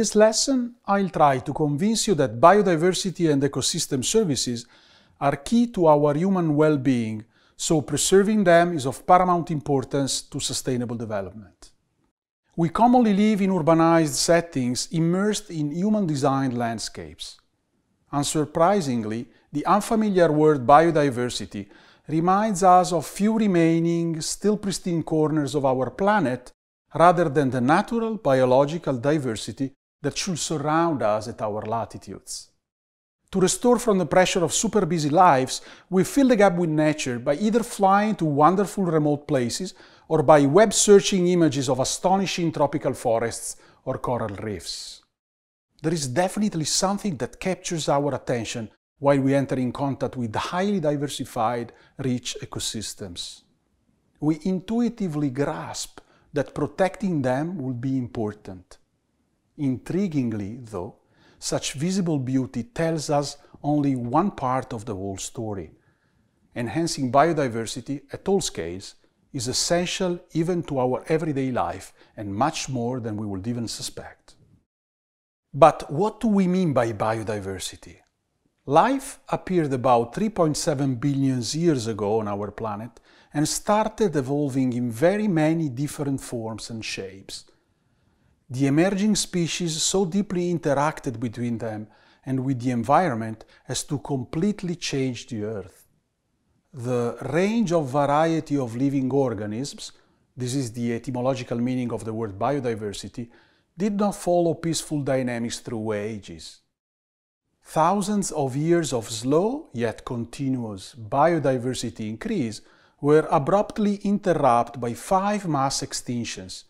this lesson, I'll try to convince you that biodiversity and ecosystem services are key to our human well-being, so preserving them is of paramount importance to sustainable development. We commonly live in urbanized settings immersed in human-designed landscapes. Unsurprisingly, the unfamiliar word biodiversity reminds us of few remaining, still pristine corners of our planet rather than the natural biological diversity that should surround us at our latitudes. To restore from the pressure of super busy lives, we fill the gap with nature by either flying to wonderful remote places or by web searching images of astonishing tropical forests or coral reefs. There is definitely something that captures our attention while we enter in contact with highly diversified, rich ecosystems. We intuitively grasp that protecting them will be important. Intriguingly, though, such visible beauty tells us only one part of the whole story. Enhancing biodiversity at all scales is essential even to our everyday life and much more than we would even suspect. But what do we mean by biodiversity? Life appeared about 3.7 billion years ago on our planet and started evolving in very many different forms and shapes. The emerging species so deeply interacted between them and with the environment as to completely change the Earth. The range of variety of living organisms, this is the etymological meaning of the word biodiversity, did not follow peaceful dynamics through ages. Thousands of years of slow yet continuous biodiversity increase were abruptly interrupted by five mass extinctions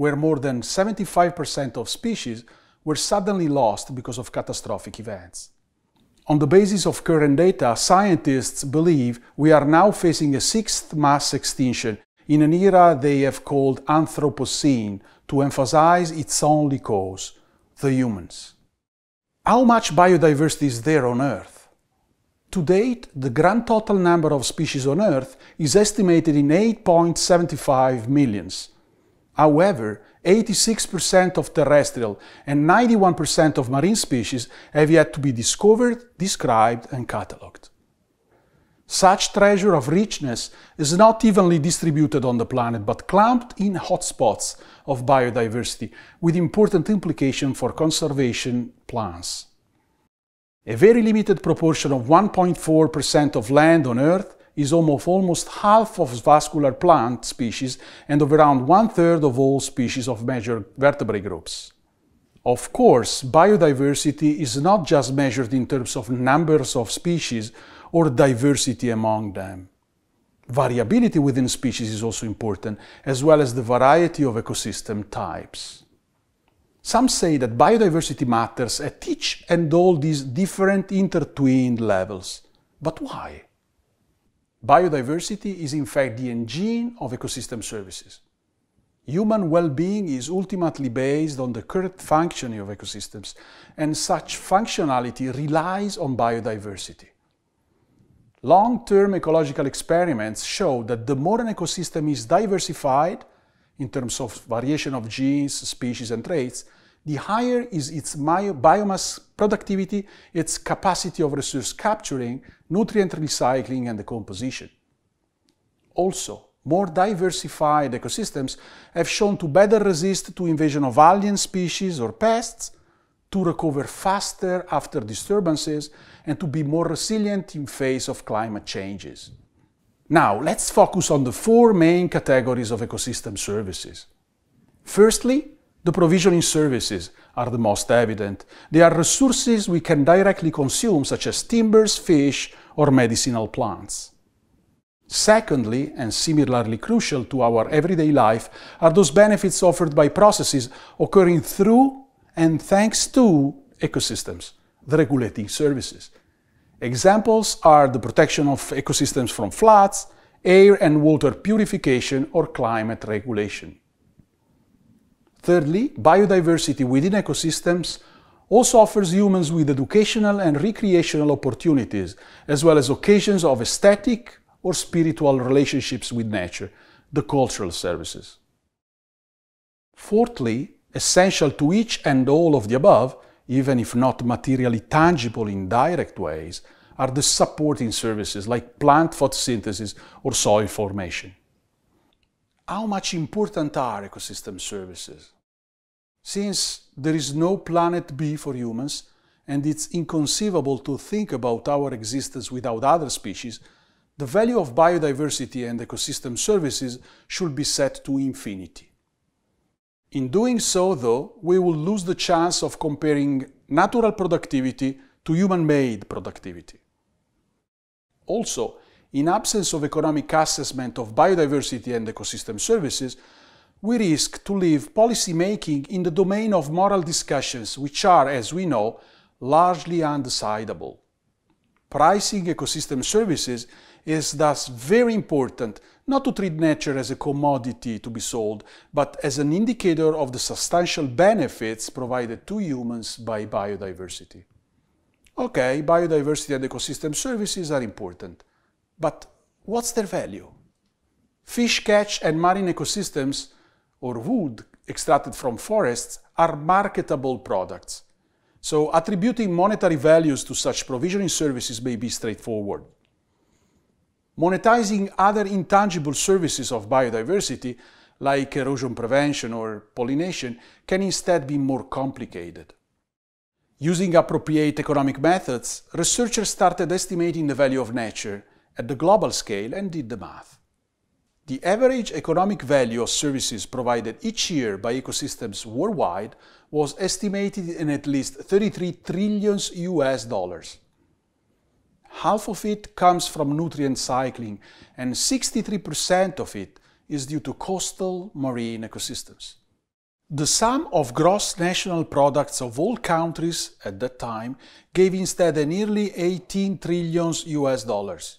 where more than 75% of species were suddenly lost because of catastrophic events. On the basis of current data, scientists believe we are now facing a sixth mass extinction in an era they have called Anthropocene to emphasize its only cause, the humans. How much biodiversity is there on Earth? To date, the grand total number of species on Earth is estimated in 8.75 millions, However, 86% of terrestrial and 91% of marine species have yet to be discovered, described and catalogued. Such treasure of richness is not evenly distributed on the planet but clumped in hotspots of biodiversity with important implication for conservation plans. A very limited proportion of 1.4% of land on Earth is of almost half of vascular plant species and of around one-third of all species of major vertebrate groups. Of course, biodiversity is not just measured in terms of numbers of species or diversity among them. Variability within species is also important, as well as the variety of ecosystem types. Some say that biodiversity matters at each and all these different intertwined levels. But why? Biodiversity is in fact the engine of ecosystem services. Human well-being is ultimately based on the correct functioning of ecosystems, and such functionality relies on biodiversity. Long-term ecological experiments show that the more an ecosystem is diversified, in terms of variation of genes, species and traits, the higher is its biomass productivity, its capacity of resource capturing, nutrient recycling, and decomposition. Also, more diversified ecosystems have shown to better resist to invasion of alien species or pests, to recover faster after disturbances, and to be more resilient in face of climate changes. Now, let's focus on the four main categories of ecosystem services. Firstly, the provisioning services are the most evident. They are resources we can directly consume, such as timbers, fish, or medicinal plants. Secondly, and similarly crucial to our everyday life, are those benefits offered by processes occurring through and thanks to ecosystems, the regulating services. Examples are the protection of ecosystems from floods, air and water purification, or climate regulation. Thirdly, biodiversity within ecosystems also offers humans with educational and recreational opportunities, as well as occasions of aesthetic or spiritual relationships with nature, the cultural services. Fourthly, essential to each and all of the above, even if not materially tangible in direct ways, are the supporting services like plant photosynthesis or soil formation how much important are ecosystem services? Since there is no planet B for humans, and it's inconceivable to think about our existence without other species, the value of biodiversity and ecosystem services should be set to infinity. In doing so, though, we will lose the chance of comparing natural productivity to human-made productivity. Also, in absence of economic assessment of biodiversity and ecosystem services, we risk to leave policymaking in the domain of moral discussions which are, as we know, largely undecidable. Pricing ecosystem services is thus very important not to treat nature as a commodity to be sold, but as an indicator of the substantial benefits provided to humans by biodiversity. Okay, biodiversity and ecosystem services are important. But what's their value? Fish catch and marine ecosystems, or wood extracted from forests, are marketable products. So attributing monetary values to such provisioning services may be straightforward. Monetizing other intangible services of biodiversity, like erosion prevention or pollination, can instead be more complicated. Using appropriate economic methods, researchers started estimating the value of nature at the global scale and did the math. The average economic value of services provided each year by ecosystems worldwide was estimated in at least 33 trillion US dollars. Half of it comes from nutrient cycling and 63% of it is due to coastal marine ecosystems. The sum of gross national products of all countries at that time gave instead a nearly 18 trillion US dollars.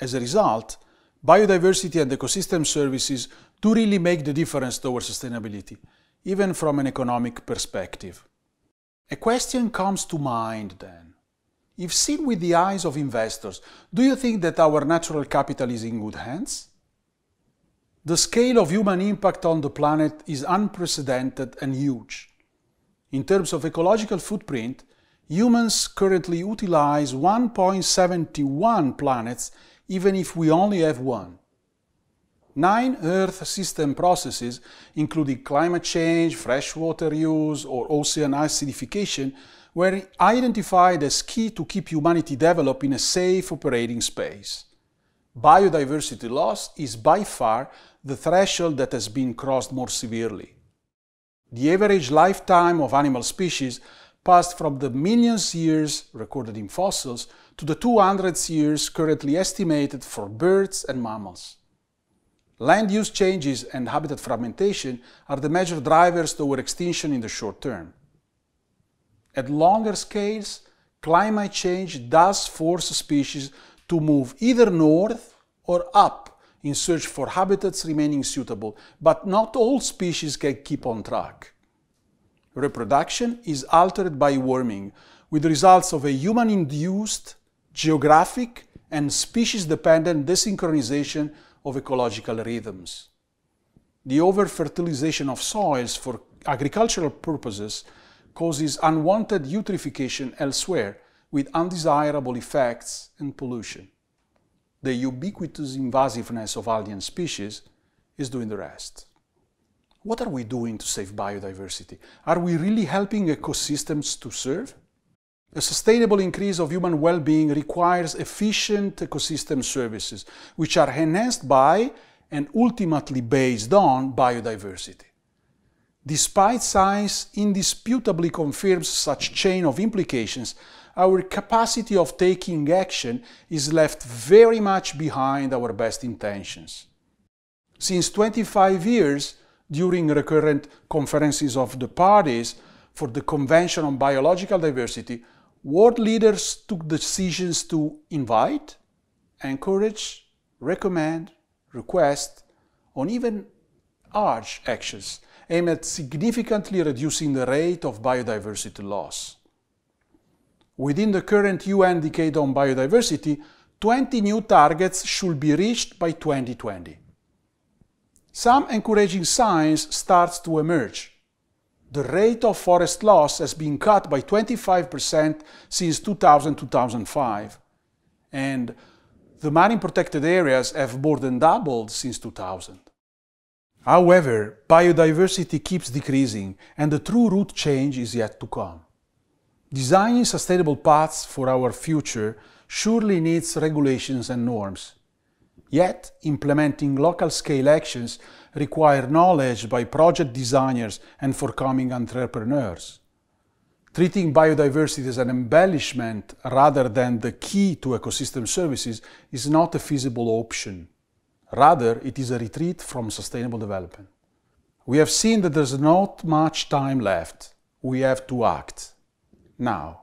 As a result, biodiversity and ecosystem services do really make the difference towards sustainability, even from an economic perspective. A question comes to mind then. If seen with the eyes of investors, do you think that our natural capital is in good hands? The scale of human impact on the planet is unprecedented and huge. In terms of ecological footprint, humans currently utilize 1.71 planets even if we only have one. Nine Earth system processes, including climate change, freshwater use, or ocean acidification, were identified as key to keep humanity developed in a safe operating space. Biodiversity loss is by far the threshold that has been crossed more severely. The average lifetime of animal species passed from the millions years recorded in fossils to the 200 years currently estimated for birds and mammals. Land use changes and habitat fragmentation are the major drivers toward extinction in the short term. At longer scales, climate change does force species to move either north or up in search for habitats remaining suitable, but not all species can keep on track. Reproduction is altered by warming, with results of a human-induced geographic and species-dependent desynchronization of ecological rhythms. The over-fertilization of soils for agricultural purposes causes unwanted eutrophication elsewhere with undesirable effects and pollution. The ubiquitous invasiveness of alien species is doing the rest. What are we doing to save biodiversity? Are we really helping ecosystems to serve? A sustainable increase of human well-being requires efficient ecosystem services, which are enhanced by and ultimately based on biodiversity. Despite science indisputably confirms such chain of implications, our capacity of taking action is left very much behind our best intentions. Since 25 years, during recurrent conferences of the parties for the Convention on Biological Diversity, World leaders took decisions to invite, encourage, recommend, request, or even urge actions aimed at significantly reducing the rate of biodiversity loss. Within the current UN decade on biodiversity, 20 new targets should be reached by 2020. Some encouraging signs start to emerge the rate of forest loss has been cut by 25% since 2000-2005. And the marine protected areas have more than doubled since 2000. However, biodiversity keeps decreasing and the true root change is yet to come. Designing sustainable paths for our future surely needs regulations and norms. Yet, implementing local scale actions require knowledge by project designers and for coming entrepreneurs. Treating biodiversity as an embellishment rather than the key to ecosystem services is not a feasible option. Rather, it is a retreat from sustainable development. We have seen that there's not much time left. We have to act. Now.